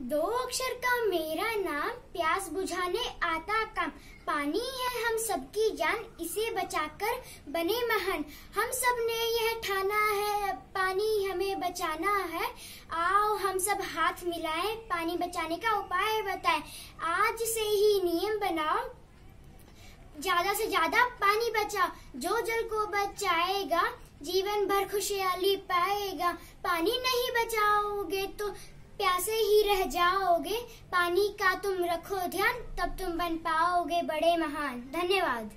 दो अक्षर का मेरा नाम प्यास बुझाने आता काम पानी है हम सबकी जान इसे बचाकर बने महान हम सब ने यह ठाना है पानी हमें बचाना है आओ हम सब हाथ मिलाए पानी बचाने का उपाय बताए आज से ही नियम बनाओ ज्यादा से ज्यादा पानी बचाओ जो जल को बचाएगा जीवन भर खुशहाली पाएगा पानी नहीं बचाओगे तो प्यासे ही रह जाओगे पानी का तुम रखो ध्यान तब तुम बन पाओगे बड़े महान धन्यवाद